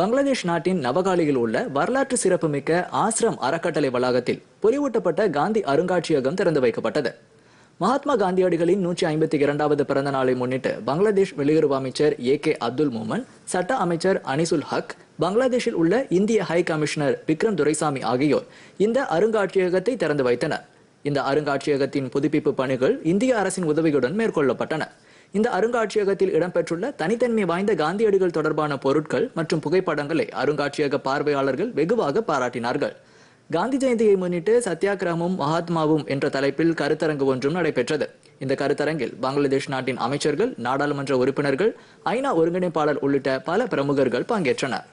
பங்களாதேஷ் நாட்டின் நவகாலியில் உள்ள வரலாற்று சிறப்புமிக்க ஆசிரம் அறக்கட்டளை வளாகத்தில் பொறிவூட்டப்பட்ட காந்தி அருங்காட்சியகம் திறந்து வைக்கப்பட்டது மகாத்மா காந்தியடிகளின் நூற்றி ஐம்பத்தி இரண்டாவது பிறந்த நாளை முன்னிட்டு பங்களாதேஷ் வெளியுறவு அமைச்சர் ஏ கே அப்துல் மோமன் சட்ட அமைச்சர் அனிசுல் ஹக் பங்களாதேஷில் உள்ள இந்திய ஹை கமிஷனர் விக்ரம் துரைசாமி ஆகியோர் இந்த அருங்காட்சியகத்தை திறந்து வைத்தனர் இந்த அருங்காட்சியகத்தின் புதுப்பிப்பு பணிகள் இந்திய அரசின் உதவியுடன் மேற்கொள்ளப்பட்டன இந்த அருங்காட்சியகத்தில் இடம்பெற்றுள்ள தனித்தன்மை வாய்ந்த காந்தியடிகள் தொடர்பான பொருட்கள் மற்றும் புகைப்படங்களை அருங்காட்சியக பார்வையாளர்கள் வெகுவாக பாராட்டினார்கள் காந்தி ஜெயந்தியை முன்னிட்டு சத்தியாகிரகமும் மகாத்மாவும் என்ற தலைப்பில் கருத்தரங்கு ஒன்றும் நடைபெற்றது இந்த கருத்தரங்கில் பங்களாதேஷ் நாட்டின் அமைச்சர்கள் நாடாளுமன்ற உறுப்பினர்கள் ஐநா ஒருங்கிணைப்பாளர் உள்ளிட்ட பல பிரமுகர்கள் பங்கேற்றனர்